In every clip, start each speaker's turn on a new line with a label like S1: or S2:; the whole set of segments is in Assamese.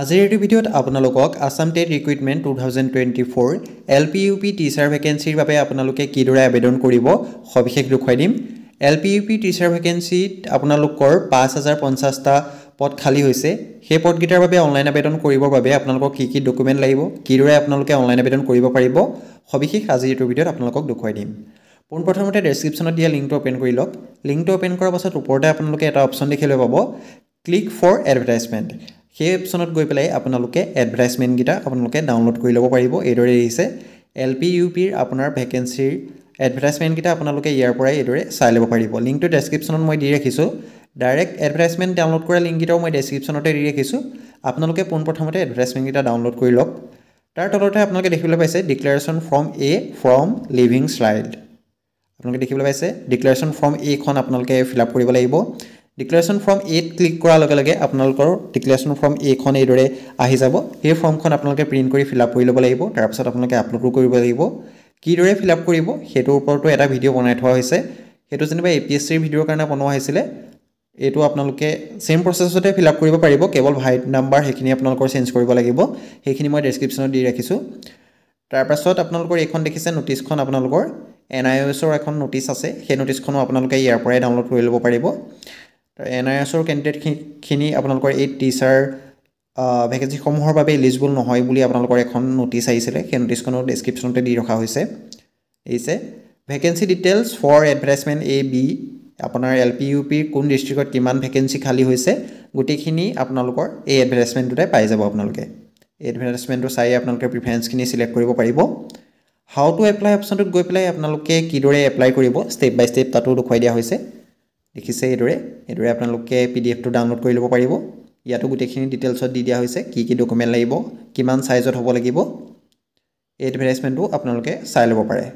S1: আজিৰ এইটো ভিডিঅ'ত আপোনালোকক Assam TET recruitment two thousand twenty four L P U P teacher ভেকেঞ্চিৰ বাবে আপোনালোকে কিদৰে আবেদন কৰিব সবিশেষ দেখুৱাই দিম L P U P teacher ভেকেঞ্চিত আপোনালোকৰ পাঁচ হাজাৰ পঞ্চাছটা পদ খালী হৈছে সেই পদকেইটাৰ বাবে অনলাইন আবেদন কৰিবৰ বাবে আপোনালোকক কি কি ডকুমেণ্ট লাগিব কিদৰে আপোনালোকে অনলাইন আবেদন কৰিব পাৰিব সবিশেষ আজিৰ এইটো ভিডিঅ'ত আপোনালোকক দেখুৱাই দিম পোনপ্ৰথমতে ডেছক্ৰিপশ্যনত দিয়া লিংকটো অ'পেন কৰি লওক লিংকটো অ'পেন কৰাৰ পাছত ওপৰতে আপোনালোকে এটা অপশ্যন দেখিবলৈ পাব ক্লিক ফৰ এডভাৰটাইজমেণ্ট সেই অপশ্যনত গৈ পেলাই আপোনালোকে এডভাৰটাইজমেণ্টকেইটা আপোনালোকে ডাউনলোড কৰি ল'ব পাৰিব এইদৰে আহিছে এল পি ইউ পিৰ আপোনাৰ ভেকেঞ্চিৰ এডভাৰটাইজমেণ্টকেইটা আপোনালোকে ইয়াৰ পৰাই এইদৰে চাই ল'ব পাৰিব লিংকটো ডেছক্ৰিপশ্যনত মই দি ৰাখিছোঁ ডাইৰেক্ট এডভাৰটাইজমেণ্ট ডাউনলোড কৰা লিংককেইটাও মই ডেছক্ৰিপশ্যনতে দি ৰাখিছোঁ আপোনালোকে পোনপ্ৰথমতে এডভাৰটাইজমেণ্টকেইটা ডাউনলোড কৰি লওক তাৰ তলতে আপোনালোকে দেখিবলৈ পাইছে declaration form A from living child আপোনালোকে দেখিবলৈ পাইছে ডিক্লেৰেশ্যন ফৰ্ম এখন আপোনালোকে ফিল আপ কৰিব লাগিব ডিক্লেৰেশ্যন ফৰ্ম এত ক্লিক কৰাৰ লগে লগে আপোনালোকৰ ডিক্লেৰেশ্যন ফৰ্ম এখন এইদৰে আহি যাব সেই ফৰ্মখন আপোনালোকে প্ৰিণ্ট কৰি ফিল আপ কৰি ল'ব লাগিব তাৰপিছত আপোনালোকে আপলোডো কৰিব লাগিব কিদৰে ফিল আপ কৰিব সেইটোৰ ওপৰতো এটা ভিডিঅ' বনাই থোৱা হৈছে সেইটো যেনিবা এ পি এছ চিৰ ভিডিঅ'ৰ কাৰণে বনোৱা হৈছিলে এইটো আপোনালোকে ছেম প্ৰচেছতে ফিল আপ কৰিব পাৰিব কেৱল ভাইট নাম্বাৰ সেইখিনি আপোনালোকৰ চেঞ্জ কৰিব লাগিব সেইখিনি মই ডেছক্ৰিপশ্যনত দি ৰাখিছোঁ তাৰপাছত আপোনালোকৰ এইখন দেখিছে নটিছখন আপোনালোকৰ এন আই অ' এছৰ এখন নটিছ আছে সেই নটিছখনো আপোনালোকে ইয়াৰ পৰাই ডাউনলোড কৰি ল'ব পাৰিব তাৰ এন আৰ এছৰ কেণ্ডিডেটখিনি আপোনালোকৰ এই টিচাৰ ভেকেঞ্চিসমূহৰ বাবে এলিজিবল নহয় বুলি আপোনালোকৰ এখন নটিচ আহিছিলে সেই নটিচখনো ডেছক্ৰিপশ্যনতে দি ৰখা হৈছে এইছে vacancy details for advertisement A B আপোনাৰ এল পি ইউ পিৰ কোন ডিষ্ট্ৰিক্টত কিমান ভেকেঞ্চি খালী হৈছে গোটেইখিনি আপোনালোকৰ এই এডভাৰটাইজমেণ্টটোতে পাই যাব আপোনালোকে এই এডভাৰটাইজমেণ্টটো চাই আপোনালোকে প্ৰিফাৰেঞ্চখিনি চিলেক্ট কৰিব পাৰিব হাউ টু এপ্লাই অপশ্যনটোত গৈ পেলাই আপোনালোকে কিদৰে এপ্লাই কৰিব ষ্টেপ বাই ষ্টেপ তাতো দেখুৱাই দিয়া হৈছে দেখিছে এইদৰে এইদৰে আপোনালোকে পি ডি এফটো ডাউনলোড কৰি ল'ব পাৰিব ইয়াতো গোটেইখিনি ডিটেইলছত দি দিয়া হৈছে কি কি ডকুমেণ্ট লাগিব কিমান চাইজত হ'ব লাগিব এই এডভাৰটাইজমেণ্টটো আপোনালোকে চাই ল'ব পাৰে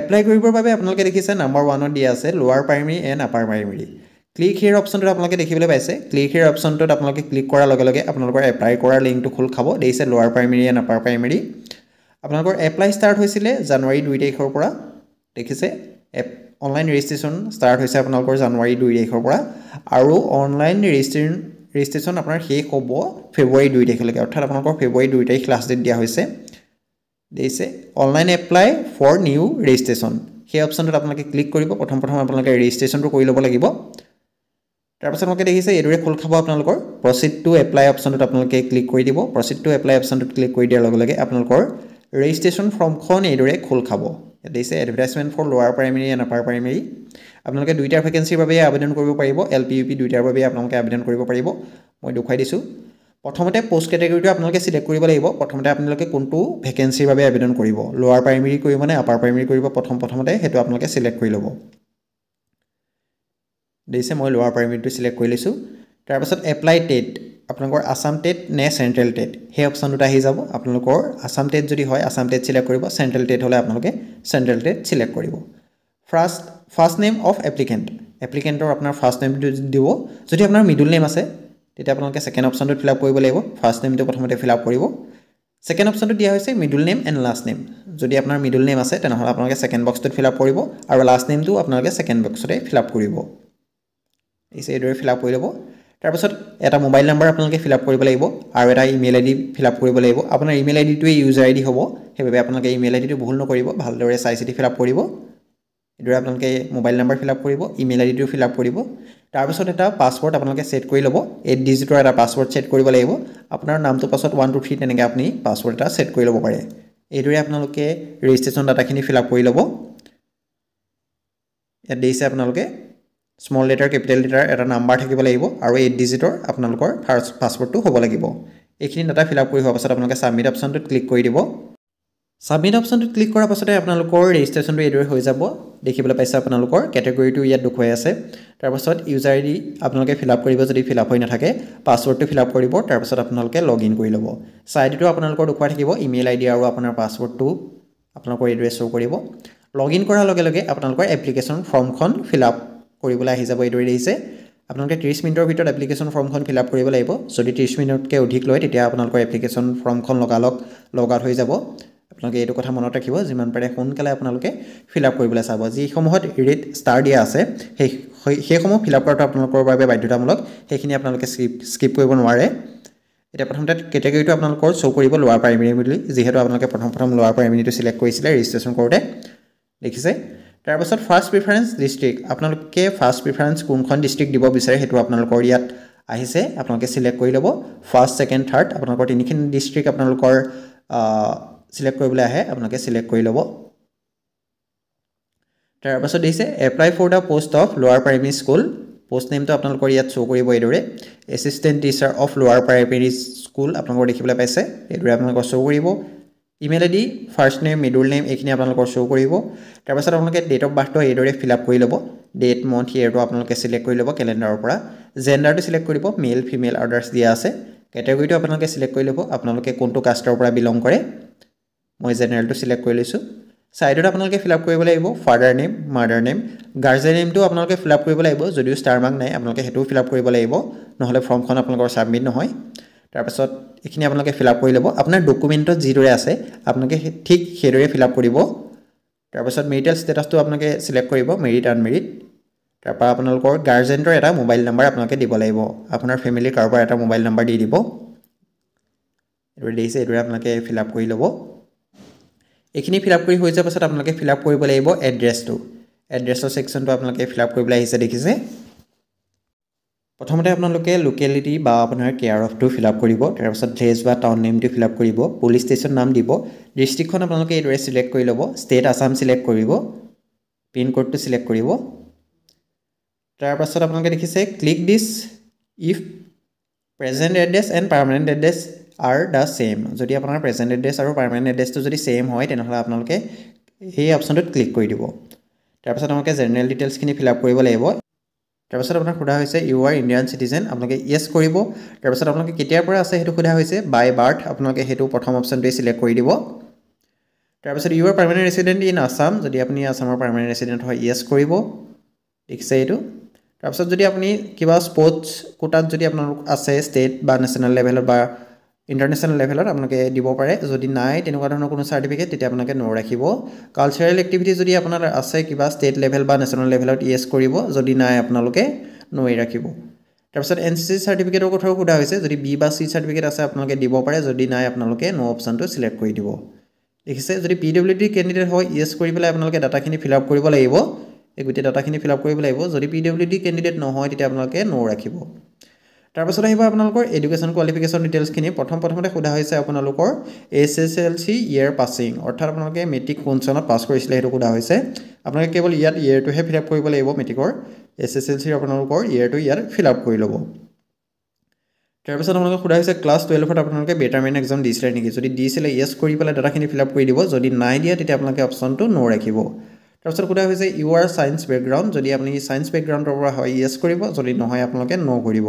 S1: এপ্লাই কৰিবৰ বাবে আপোনালোকে দেখিছে নাম্বাৰ ওৱানত দিয়া আছে lower primary and upper primary click here অপশ্যনটোত আপোনালোকে দেখিবলৈ পাইছে ক্লিক হেয়াৰ অপশ্যনটোত আপোনালোকে ক্লিক কৰাৰ লগে লগে আপোনালোকৰ এপ্লাই কৰাৰ লিংকটো খোল খাব দেখিছে lower primary and upper primary আপোনালোকৰ এপ্লাই ষ্টাৰ্ট হৈছিলে জানুৱাৰী দুই তাৰিখৰ পৰা দেখিছে এপ অনলাইন ৰেজিষ্ট্ৰেশ্যন ষ্টাৰ্ট হৈছে আপোনালোকৰ জানুৱাৰী দুই তাৰিখৰ পৰা আৰু অনলাইন ৰেজিষ্ট্ৰেণ ৰেজিষ্ট্ৰেশ্যন আপোনাৰ শেষ হ'ব ফেব্ৰুৱাৰী দুই তাৰিখলৈকে অৰ্থাৎ আপোনালোকৰ ফেব্ৰুৱাৰী দুই তাৰিখ লাষ্ট ডেট দিয়া হৈছে দিছে online apply for new registration সেই অপশ্যনটোত আপোনালোকে ক্লিক কৰিব প্ৰথম প্ৰথম আপোনালোকে ৰেজিষ্ট্ৰেশ্যনটো কৰি ল'ব লাগিব তাৰপাছত আপোনালোকে দেখিছে এইদৰে খোল খাব আপোনালোকৰ প্ৰচিডটো এপ্লাই অপশ্যনটোত আপোনালোকে ক্লিক কৰি দিব প্ৰচিডটো এপ্লাই অপশ্যনটোত ক্লিক কৰি দিয়াৰ লগে লগে আপোনালোকৰ ৰেজিষ্ট্ৰেশ্যন ফৰ্মখন এইদৰে খোল খাব ইয়াত দিছে advertisement for lower primary and upper primary আপোনালোকে দুইটাৰ ভেকেঞ্চিৰ বাবে আবেদন কৰিব পাৰিব এল পি ইউ পি দুইটাৰ বাবে আপোনালোকে আবেদন কৰিব পাৰিব মই দেখুৱাই দিছোঁ প্ৰথমতে পষ্ট কেটেগৰীটো আপোনালোকে চিলেক্ট কৰিব লাগিব প্ৰথমতে আপোনালোকে কোনটো ভেকেঞ্চিৰ বাবে আবেদন কৰিব লোৱাৰ প্ৰাইমেৰী কৰিব নে আপাৰ প্ৰাইমেৰী কৰিব প্ৰথম প্ৰথমতে সেইটো আপোনালোকে চিলেক্ট কৰি ল'ব দেখিছে মই লোৱাৰ প্ৰাইমেৰীটো চিলেক্ট কৰি লৈছোঁ তাৰপাছত এপ্লাই টেট আপোনালোকৰ আছাম টেট নে চেণ্ট্ৰেল টেট সেই অপশ্যন দুটা আহি যাব আপোনালোকৰ আছাম টেট যদি হয় আছাম টেট চিলেক্ট কৰিব চেণ্ট্ৰেল টেট হ'লে আপোনালোকে চেণ্ট্ৰেল টেট চিলেক্ট কৰিব first first name of applicant এপ্লিকেণ্টৰ আপোনাৰ ফাৰ্ষ্ট নেমটো দিব যদি আপোনাৰ মিডল নেম আছে তেতিয়া আপোনালোকে ছেকেণ্ড অপশ্যনটোত ফিল আপ কৰিব লাগিব ফাৰ্ষ্ট নেমটো প্ৰথমতে ফিল আপ কৰিব ছেকেণ্ড অপশ্যনটো দিয়া হৈছে middle name and last name যদি আপোনাৰ মিডল নেম আছে তেনেহ'লে আপোনালোকে ছেকেণ্ড বক্সটোত ফিল আপ কৰিব আৰু লাষ্ট নেমটো আপোনালোকে ছেকেণ্ড বক্সতে ফিল আপ কৰিব এইছে এইদৰে ফিল আপ কৰি ল'ব তাৰপিছত এটা মোবাইল নাম্বাৰ আপোনালোকে ফিল আপ কৰিব লাগিব আৰু এটা email ID D fill up কৰিব লাগিব আপোনাৰ ইমেইল আই ডিটোৱে ইউজাৰ আই ডি হ'ব সেইবাবে আপোনালোকে ইমেইল আইডিটো ভুল নকৰিব ভালদৰে চাই চিতি ফিল আপ কৰিব এইদৰে আপোনালোকে মোবাইল নাম্বাৰ ফিল আপ কৰিব ইমেইল আই ডিটো ফিল আপ কৰিব তাৰপিছত এটা পাছৱৰ্ড আপোনালোকে ছেট কৰি ল'ব এইট ডিজিটৰ এটা পাছৱৰ্ড ছেট কৰিব লাগিব আপোনাৰ নামটো পাছত ওৱান টু থ্ৰী তেনেকৈ আপুনি পাছৱৰ্ড এটা ছেট কৰি ল'ব পাৰে এইদৰে আপোনালোকে ৰেজিষ্ট্ৰেশ্যন ডাটাখিনি ফিল আপ কৰি ল'ব ইয়াত দেখিছে আপোনালোকে স্মল লেটাৰ কেপিটেল লেটাৰ এটা নাম্বাৰ থাকিব লাগিব আৰু এইট ডিজিটৰ আপোনালোকৰ ফাৰ্ষ্ট পাছৱৰ্ডটো হ'ব লাগিব এইখিনি ডাটা ফিল আপ কৰি হোৱাৰ পাছত আপোনালোকে ছাবমিট অপশ্যনটোত ক্লিক কৰি দিব ছাবমিট অপশ্যনটোত ক্লিক কৰাৰ পাছতে আপোনালোকৰ ৰেজিষ্ট্ৰেশ্যনটো এইদৰে হৈ যাব দেখিবলৈ পাইছে আপোনালোকৰ কেটেগৰীটো ইয়াত দেখুৱাই আছে তাৰপাছত ইউজাৰ আই ডি আপোনালোকে ফিল আপ কৰিব যদি ফিল আপ হৈ নাথাকে পাছৱৰ্ডটো ফিল আপ কৰিব তাৰপাছত আপোনালোকে লগ ইন কৰি ল'ব আইডিটো আপোনালোকৰ দেখুৱাই থাকিব ইমেইল আই ডি আৰু আপোনাৰ পাছৱৰ্ডটো আপোনালোকৰ এইদৰে শ্ব' কৰিব লগ ইন কৰাৰ লগে লগে আপোনালোকৰ এপ্লিকেশ্যন ফৰ্মখন ফিল আপ কৰিবলৈ আহি যাব এইদৰে দিছে আপোনালোকে ত্ৰিছ মিনিটৰ ভিতৰত এপ্লিকেশ্যন ফৰ্মখন ফিল আপ কৰিব লাগিব যদি ত্ৰিছ মিনিটতকৈ অধিক লয় তেতিয়া আপোনালোকৰ এপ্লিকেশ্যন ফৰ্মখন লগালগ আউট হৈ যাব আপোনালোকে এইটো কথা মনত ৰাখিব যিমান পাৰে সোনকালে আপোনালোকে ফিল আপ কৰিবলৈ চাব যিসমূহত ৰেড ষ্টাৰ দিয়া আছে সেই সেইসমূহ ফিল আপ কৰাটো আপোনালোকৰ বাবে বাধ্যতামূলক সেইখিনি আপোনালোকে স্কিপ স্কিপ কৰিব নোৱাৰে এতিয়া প্ৰথমতে কেটেগৰীটো আপোনালোকৰ শ্ব' কৰিব লোৱাৰ প্ৰাইমেৰী বুলি যিহেতু আপোনালোকে প্ৰথম প্ৰথম লোৱাৰ প্ৰাইমেৰীটো চিলেক্ট কৰিছিলে ৰেজিষ্ট্ৰেশ্যন কৰোঁতে দেখিছে তাৰপাছত ফাৰ্ষ্ট প্ৰিফাৰেঞ্চ ডিষ্ট্ৰিক্ট আপোনালোকে ফাৰ্ষ্ট প্ৰিফাৰেঞ্চ কোনখন ডিষ্ট্ৰিক্ট দিব বিচাৰে সেইটো আপোনালোকৰ ইয়াত আহিছে আপোনালোকে চিলেক্ট কৰি ল'ব ফাৰ্ষ্ট ছেকেণ্ড থাৰ্ড আপোনালোকৰ তিনিখিনি ডিষ্ট্ৰিক্ট আপোনালোকৰ চিলেক্ট কৰিবলৈ আহে আপোনালোকে চিলেক্ট কৰি ল'ব তাৰপাছত দেখিছে apply for the post of lower primary school post নেমটো আপোনালোকৰ ইয়াত শ্ব' কৰিব এইদৰে assistant teacher of lower primary school আপোনালোকৰ দেখিবলৈ পাইছে এইদৰে আপোনালোকৰ শ্ব' কৰিব email ID first name middle name এইখিনি আপোনালোকৰ শ্ব' কৰিব তাৰপাছত আপোনালোকে ডেট অফ বাৰ্থটো এইদৰে ফিল আপ কৰি ল'ব ডেট মন্থ ইয়েৰটো আপোনালোকে চিলেক্ট কৰি ল'ব কেলেণ্ডাৰৰ পৰা জেণ্ডাৰটো চিলেক্ট কৰিব মেল ফিমেল অৰ্ডাৰছ দিয়া আছে কেটেগৰীটো আপোনালোকে চিলেক্ট কৰি ল'ব আপোনালোকে কোনটো কাষ্টৰ পৰা বিলং কৰে মই জেনেৰেলটো চিলেক্ট কৰি লৈছোঁ ছাইডত আপোনালোকে ফিল আপ কৰিব লাগিব father name mother name guardian নেমটো আপোনালোকে ফিল আপ কৰিব লাগিব যদিও ষ্টাৰ মাৰ্ক নাই আপোনালোকে সেইটোও ফিল আপ কৰিব লাগিব নহ'লে ফৰ্মখন আপোনালোকৰ ছাবমিট নহয় তাৰপাছত এইখিনি আপোনালোকে ফিল আপ কৰি ল'ব আপোনাৰ ডকুমেণ্টত যিদৰে আছে আপোনালোকে ঠিক সেইদৰে ফিল আপ কৰিব তাৰপাছত মেৰিটেল ষ্টেটাছটো আপোনালোকে চিলেক্ট কৰিব মেৰিট আনমেৰিট তাৰপৰা আপোনালোকৰ গাৰ্জেণ্টৰ এটা মোবাইল নাম্বাৰ আপোনালোকে দিব লাগিব আপোনাৰ ফেমিলিৰ কাৰোবাৰ এটা মোবাইল নাম্বাৰ দি দিব এইদৰে দিছে এইদৰে আপোনালোকে ফিল আপ কৰি ল'ব এইখিনি ফিল আপ কৰি হৈ যোৱাৰ পাছত আপোনালোকে ফিল আপ কৰিব লাগিব এড্ৰেছটো এড্ৰেছৰ ছেকশ্যনটো আপোনালোকে ফিল আপ কৰিবলৈ আহিছে দেখিছে প্ৰথমতে আপোনালোকে লোকেলিটি বা আপোনাৰ কে আৰ অফটো ফিল আপ কৰিব তাৰপাছত ড্ৰেছ বা টাউন নেমটো ফিল আপ কৰিব পুলিচ ষ্টেচন নাম দিব ডিষ্ট্ৰিক্টখন আপোনালোকে এইদৰে চিলেক্ট কৰি ল'ব ষ্টেট আছাম চিলেক্ট কৰিব পিনক'ডটো চিলেক্ট কৰিব তাৰপাছত আপোনালোকে দেখিছে click this if present address and permanent address are the same যদি আপোনাৰ প্ৰেজেণ্ট এড্ৰেছ আৰু পাৰ্মানেণ্ট এড্ৰেছটো যদি ছেম হয় তেনেহ'লে আপোনালোকে সেই অপশ্যনটোত ক্লিক কৰি দিব তাৰপাছত আপোনালোকে জেনেৰেল ডিটেইলছখিনি ফিল আপ কৰিব লাগিব তাৰপিছত আপোনাক সোধা হৈছে ইউ আৰ ইণ্ডিয়ান চিটিজেন আপোনালোকে য়েছ কৰিব তাৰপিছত আপোনালোকে কেতিয়াৰ পৰা আছে সেইটো সোধা হৈছে বাই বাৰ্থ আপোনালোকে সেইটো প্ৰথম অপশ্যনটোৱে চিলেক্ট কৰি দিব তাৰপিছত you are permanent resident in Assam যদি আপুনি আছামৰ পাৰ্মানেণ্ট ৰেচিডেণ্ট হয় য়েছ কৰিব ঠিক আছে এইটো তাৰপিছত যদি আপুনি কিবা স্পৰ্টছ কোটাত যদি আপোনালোক আছে ষ্টেট বা নেশ্যনেল লেভেলত বা ইণ্টাৰনেশ্যনেল লেভেলত আপোনালোকে দিব পাৰে যদি নাই তেনেকুৱা ধৰণৰ কোনো চাৰ্টিফিকেট তেতিয়া আপোনালোকে নৰাখিব কালচাৰেল এক্টিভিটি যদি আপোনাৰ আছে কিবা ষ্টেট লেভেল বা নেশ্যনেল লেভেলত ই এছ কৰিব যদি নাই আপোনালোকে নৈ ৰাখিব তাৰপিছত এন চি চি চাৰ্টিফিকেটৰ কথাও সোধা হৈছে যদি বি বা চি চাৰ্টিফিকেট আছে আপোনালোকে দিব পাৰে যদি নাই আপোনালোকে ন' অপশ্যনটো ছিলেক্ট কৰি দিব দেখিছে যদি পি ডব্লিউ ডি কেণ্ডিডেট হয় ই এছ কৰি পেলাই আপোনালোকে ডাটাখিনি ফিল আপ কৰিব লাগিব এই গোটেই ডাটাখিনি ফিল আপ কৰিব লাগিব যদি পি ডব্লিউ ডি কেণ্ডিডেট নহয় তেতিয়া আপোনালোকে ন' ৰাখিব তাৰপিছত আহিব আপোনালোকৰ এডুকেশ্যন কোৱালিফিকেশ্যন ডিটেইলছখিনি প্ৰথম প্ৰথমতে সোধা হৈছে আপোনালোকৰ S S L C year passing অৰ্থাৎ আপোনালোকে মেট্ৰিক কোন চনত পাছ কৰিছিলে সেইটো সোধা হৈছে আপোনালোকে কেৱল ইয়াত ইয়েৰটোহে ফিল আপ কৰিব লাগিব মেট্ৰিকৰ এছ এছ এল চিৰ আপোনালোকৰ ইয়েৰটো ইয়াত ফিল আপ কৰি ল'ব তাৰপিছত আপোনালোকে সোধা হৈছে ক্লাছ টুৱেলভত আপোনালোকে বেটাৰমেন একজাম দিছিলে নেকি যদি দিছিলে ইয়েছ কৰি পেলাই ডাটাখিনি ফিল আপ কৰি দিব যদি নাই দিয়ে তেতিয়া আপোনালোকে অপশ্যনটো ন' ৰাখিব তাৰপিছত সোধা হৈছে ইউ আৰ চায়েন্স বেকগ্ৰাউণ্ড যদি আপুনি চায়েন্স বেকগ্ৰাউণ্ডৰ পৰা হয় ইয়েছ কৰিব যদি নহয় আপোনালোকে ন' কৰিব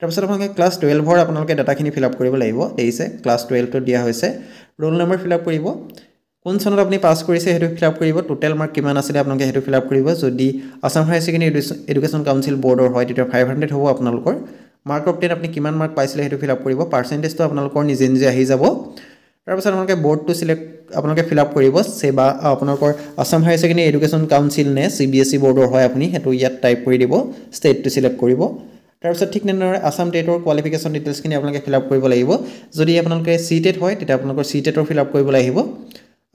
S1: তাৰপিছত আপোনালোকে ক্লাছ টুৱেলভৰ আপোনালোকে ডাটাখিনি ফিল আপ কৰিব লাগিব দেখিছে ক্লাছ টুৱেলভটো দিয়া হৈছে ৰোল নম্বৰ ফিল আপ কৰিব কোন চনত আপুনি পাছ কৰিছে সেইটো ফিল আপ কৰিব টোটেল মাৰ্ক কিমান আছিলে আপোনালোকে সেইটো ফিল আপ কৰিব যদি Assam higher secondary education council বৰ্ডৰ হয় তেতিয়া ফাইভ হাণ্ড্ৰেড হ'ব আপোনালোকৰ মাৰ্ক অফ টেন আপুনি কিমান মাৰ্ক পাইছিলে সেইটো ফিল আপ কৰিব পাৰ্চেণ্টেজটো আপোনালোকৰ নিজে নিজে আহি যাব তাৰপিছত আপোনালোকে বৰ্ডটো চিলেক্ট আপোনালোকে ফিল আপ কৰিব চেবা আপোনালোকৰ Assam higher secondary education council নে চি বি এছ ই বৰ্ডৰ হয় আপুনি সেইটো ইয়াত টাইপ কৰি দিব ষ্টেটটো চিলেক্ট কৰিব তাৰপিছত ঠিক তেনেদৰে আছাম টেটৰ কোৱালিফিকেশ্যন ডিটেইলছখিনি আপোনালোকে ফিল আপ কৰিব লাগিব যদি আপোনালোকে চি টেট হয় তেতিয়া আপোনালোকৰ চি টেটৰ ফিল আপ কৰিব লাগিব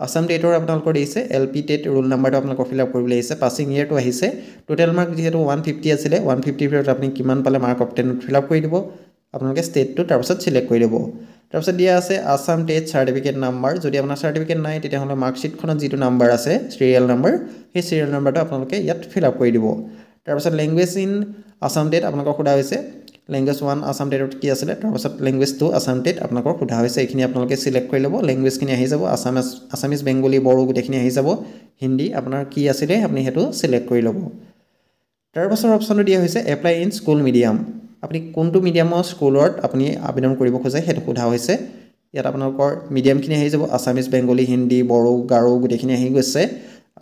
S1: আছাম টেটৰ আপোনালোকৰ দিছে এল পি টেট ৰোল নাম্বাৰটো আপোনালোকৰ ফিল আপ কৰিবলৈ আহিছে পাছিং ইয়েৰটো আহিছে টোটেল মাৰ্ক যিহেতু ওৱান ফিফটি আছিলে ওৱান ফিফটিৰ ভিতৰত আপুনি কিমান পালে মাৰ্ক অফ টেনত ফিল আপ কৰি দিব আপোনালোকে ষ্টেটটো তাৰপিছত চিলেক্ট কৰি দিব তাৰপিছত দিয়া আছে আছাম টেট চাৰ্টিফিকেট নাম্বাৰ যদি আপোনাৰ চাৰ্টিফিকেট নাই তেতিয়াহ'লে মাৰ্কশ্বিটখনত যিটো নাম্বাৰ আছে চিৰিয়েল নাম্বাৰ সেই চিৰিয়েল নাম্বাৰটো আপোনালোকে ইয়াত ফিল আপ কৰি দিব তাৰপিছত লেংগুৱেজ ইন আছাম টেট আপোনালোকক সোধা হৈছে লেংগুৱেজ ওৱান আছাম ডেটত কি আছিলে তাৰপাছত লেংগুৱেজ টু আছাম ডেট আপোনালোকক সোধা হৈছে এইখিনি আপোনালোকে চিলেক্ট কৰি ল'ব লেংগুৱেজখিনি আহি যাব আছামিজ আছামিজ বেংগলী বড়ো গোটেইখিনি আহি যাব হিন্দী আপোনাৰ কি আছিলে আপুনি সেইটো চিলেক্ট কৰি ল'ব তাৰপাছৰ অপশ্যনটো দিয়া হৈছে এপ্লাই ইন স্কুল মিডিয়াম আপুনি কোনটো মিডিয়ামৰ স্কুলত আপুনি আবেদন কৰিব খোজে সেইটো সোধা হৈছে ইয়াত আপোনালোকৰ মিডিয়ামখিনি আহি যাব আছামিজ বেংগলী হিন্দী বড়ো গাৰো গোটেইখিনি আহি গৈছে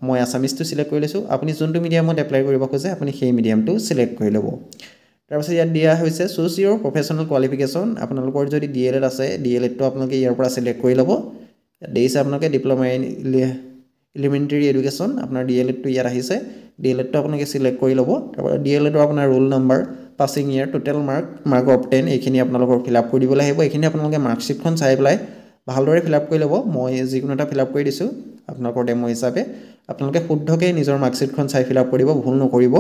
S1: মই আছামিজটো ছিলেক্ট কৰি লৈছোঁ আপুনি যোনটো মিডিয়ামত এপ্লাই কৰিব খোজে আপুনি সেই মিডিয়ামটো ছিলেক্ট কৰি ল'ব তাৰপিছত ইয়াত দিয়া হৈছে চুজ ইয়ৰ প্ৰফেশ্যনেল কোৱালিফিকেশ্যন আপোনালোকৰ যদি ডি এল এড আছে ডি এল এডটো আপোনালোকে ইয়াৰ পৰা ছিলেক্ট কৰি ল'ব ইয়াত দেৰিছে আপোনালোকে ডিপ্ল'মা ইন এলিমেণ্টেৰী এডুকেশ্যন আপোনাৰ ডি এল এডটো ইয়াত আহিছে ডি এল এডটো আপোনালোকে ছিলেক্ট কৰি ল'ব তাৰপৰা ডি এল এডৰ আপোনাৰ roll number passing year total mark mark of ten এইখিনি আপোনালোকৰ ফিল আপ কৰি দিবলৈ আহিব এইখিনি আপোনালোকে মাৰ্কশ্বিটখন চাই পেলাই ভালদৰে ফিল আপ কৰি ল'ব মই যিকোনো এটা ফিল আপ কৰি দিছোঁ আপোনালোকৰ ডেমো হিচাপে আপোনালোকে শুদ্ধকৈ নিজৰ মাৰ্কশ্বিটখন চাই ফিল আপ কৰিব ভুল নকৰিব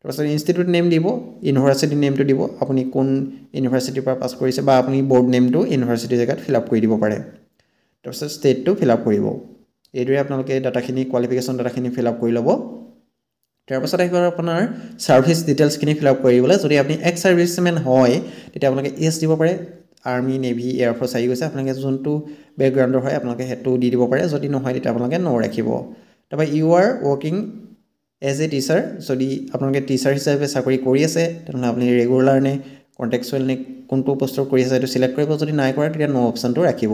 S1: তাৰপাছত ইনষ্টিটিউট নেম দিব ইউনিভাৰ্চিটি নেমটো দিব আপুনি কোন ইউনিভাৰ্চিটিৰ পৰা পাছ কৰিছে বা আপুনি বৰ্ড নেমটো ইউনিভাৰ্চিটি জেগাত ফিল আপ কৰি দিব পাৰে তাৰপিছত ষ্টেটটো ফিল আপ কৰিব এইদৰে আপোনালোকে ডাটাখিনি কোৱালিফিকেশ্যন ডাটাখিনি ফিল আপ কৰি ল'ব তাৰপাছত আহিব আপোনাৰ ছাৰ্ভিচ ডিটেইলছখিনি ফিল আপ কৰিবলৈ যদি আপুনি এক্স ছাৰ্ভিচমেন হয় তেতিয়া আপোনালোকে এছ দিব পাৰে আৰ্মি নেভি এয়াৰফৰ্চ আহি গৈছে আপোনালোকে যোনটো বেকগ্ৰাউণ্ডৰ হয় আপোনালোকে সেইটো দি দিব পাৰে যদি নহয় তেতিয়া আপোনালোকে ন ৰাখিব তাৰপৰা you are working as a teacher যদি আপোনালোকে টিচাৰ হিচাপে চাকৰি কৰি আছে তেনেহ'লে আপুনি ৰেগুলাৰ নে কণ্টেক্সুৱেল নে কোনটো পষ্টৰ কৰি আছে সেইটো চিলেক্ট কৰিব যদি নাই কৰা তেতিয়া ন' অপশ্যনটো ৰাখিব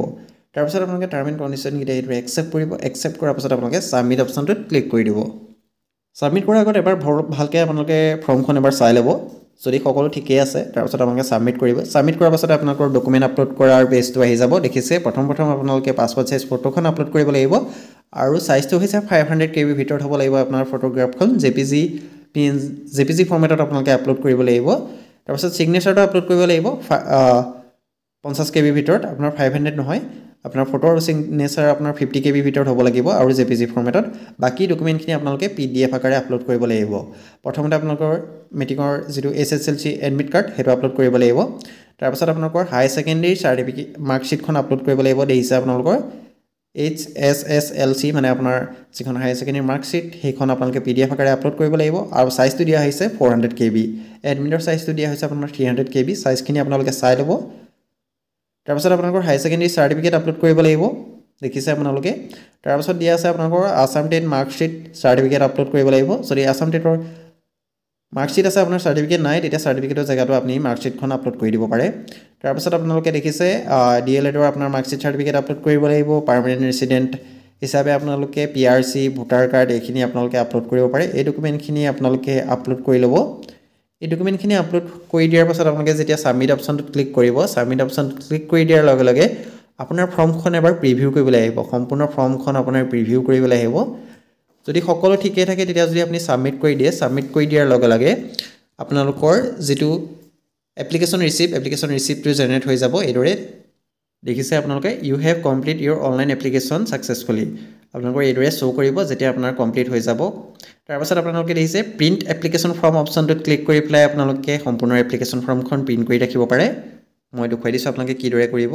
S1: তাৰপিছত আপোনালোকে টাৰ্ম এণ্ড কণ্ডিশ্যনকেইটা সেইটো একচেপ্ট কৰিব একচেপ্ট কৰাৰ পাছত আপোনালোকে ছাবমিট অপশ্যনটোত ক্লিক কৰি দিব ছাবমিট কৰাৰ আগত এবাৰ ভৰ ভালকৈ আপোনালোকে ফৰ্মখন এবাৰ চাই ল'ব যদি সকলো ঠিকেই আছে তাৰপাছত আপোনালোকে ছাবমিট কৰিব ছাবমিট কৰাৰ পাছত আপোনালোকৰ ডকুমেণ্ট আপলোড কৰাৰ পেজটো আহি যাব দেখিছে প্ৰথম প্ৰথম আপোনালোকে পাছপৰ্ট চাইজ ফটোখন আপলোড কৰিব লাগিব আৰু ছাইজটো হৈছে ফাইভ হাণ্ড্ৰেড কে বি ভিতৰত হ'ব লাগিব আপোনাৰ ফটোগ্ৰাফখন J P G P N J P G ফৰ্মেটত আপোনালোকে আপলোড কৰিব লাগিব তাৰপাছত ছিগনেচাৰটো আপলোড কৰিব লাগিব পঞ্চাছ কে বিৰ ভিতৰত আপোনাৰ ফাইভ হাণ্ড্ৰেড নহয় আপোনাৰ ফটোৰ ছিগনেচাৰ আপোনাৰ ফিফটি কে বিৰ ভিতৰত হ'ব লাগিব আৰু জে পি জি ফৰ্মেটত বাকী ডকুমেণ্টখিনি আপোনালোকে পি ডি এফ আকাৰে আপলোড কৰিব লাগিব প্ৰথমতে আপোনালোকৰ মেট্ৰিকৰ যিটো S S L C admit card সেইটো আপলোড কৰিব লাগিব তাৰপাছত আপোনালোকৰ হাই ছেকেণ্ডেৰী চাৰ্টিফিকেট মাৰ্কশ্বিটখন আপলোড কৰিব লাগিব দেখিছে আপোনালোকৰ H S S L C মানে আপোনাৰ যিখন হায়াৰ ছেকেণ্ডেৰী মাৰ্কশ্বিট সেইখন আপোনালোকে পি ডি এফ আকাৰে আপলোড কৰিব লাগিব আৰু চাইজটো দিয়া হৈছে ফ'ৰ হাণ্ড্ৰেড কে বি এডমিটৰ চাইজটো দিয়া হৈছে আপোনাৰ থ্ৰী হাণ্ড্ৰেড কে বি চাইজখিনি আপোনালোকে চাই ল'ব তাৰপিছত আপোনালোকৰ হাই ছেকেণ্ডেৰী চাৰ্টিফিকেট আপলোড কৰিব লাগিব দেখিছে আপোনালোকে তাৰপিছত দিয়া আছে আপোনালোকৰ Assam TET marksheet certificate upload কৰিব লাগিব যদি আছাম টেটৰ মাৰ্কশ্বীট আছে আপোনাৰ চাৰ্টিফিকেট নাই তেতিয়া চাৰ্টিফিকেটৰ জেগাটো আপুনি মাৰ্কশ্বীটখন আপলোড কৰি দিব পাৰে তাৰপিছত আপোনালোকে দেখিছে ডি এল এডৰ আপোনাৰ মাৰ্কশ্বীট চাৰ্টিফিকেট আপলোড কৰিব লাগিব পাৰ্মানেণ্ট ৰেচিডেণ্ট হিচাপে আপোনালোকে P R C voter card এইখিনি আপোনালোকে আপলোড কৰিব পাৰে এই ডকুমেণ্টখিনি আপোনালোকে আপলোড কৰি ল'ব এই ডকুমেণ্টখিনি আপলোড কৰি দিয়াৰ পাছত আপোনালোকে যেতিয়া ছাবমিট অপশ্যনটোত ক্লিক কৰিব ছাবমিট অপশ্যনটোত ক্লিক কৰি দিয়াৰ লগে লগে আপোনাৰ ফৰ্মখন এবাৰ প্ৰিভিউ কৰিবলৈ আহিব সম্পূৰ্ণ ফৰ্মখন আপোনাৰ প্ৰিভিউ কৰিবলৈ আহিব যদি সকলো ঠিকেই থাকে তেতিয়া যদি আপুনি ছাবমিট কৰি দিয়ে ছাবমিট কৰি দিয়াৰ লগে লগে আপোনালোকৰ যিটো এপ্লিকেশ্যন ৰিচিপ্ট এপ্লিকেশ্যন ৰিচিপ্টটো জেনেৰেট হৈ যাব এইদৰে দেখিছে আপোনালোকে you have complete your online application successfully আপোনালোকৰ এইদৰে শ্ব' কৰিব যেতিয়া আপোনাৰ কমপ্লিট হৈ যাব তাৰপাছত আপোনালোকে দেখিছে প্ৰিণ্ট এপ্লিকেশ্যন ফৰ্ম অপশ্যনটোত ক্লিক কৰি পেলাই আপোনালোকে সম্পূৰ্ণ এপ্লিকেশ্যন ফৰ্মখন প্ৰিণ্ট কৰি ৰাখিব পাৰে মই দেখুৱাই দিছোঁ আপোনালোকে কিদৰে কৰিব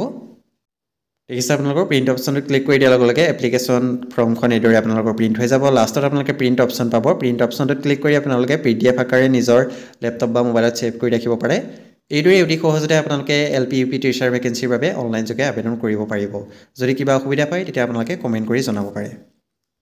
S1: দেখিছে আপোনালোকৰ প্ৰিণ্ট অপশ্যনটোত ক্লিক কৰি দিয়াৰ লগে লগে এপ্লিকেশ্যন ফৰ্মখন এইদৰে আপোনালোকৰ প্ৰিণ্ট হৈ যাব লাষ্টত আপোনালোকে প্ৰিণ্ট অপশ্যন পাব প্ৰিণ্ট অপশ্যনটোত ক্লিক কৰি আপোনালোকে পি ডি এফ আকাৰে নিজৰ লেপটপ বা মোবাইলত ছেভ কৰি ৰাখিব পাৰে এইদৰে অতি সহজতে আপোনালোকে L P U P teacher ভেকেঞ্চিৰ বাবে অনলাইন যোগে আবেদন কৰিব পাৰিব যদি কিবা অসুবিধা পায় তেতিয়া আপোনালোকে কমেণ্ট কৰি জনাব পাৰে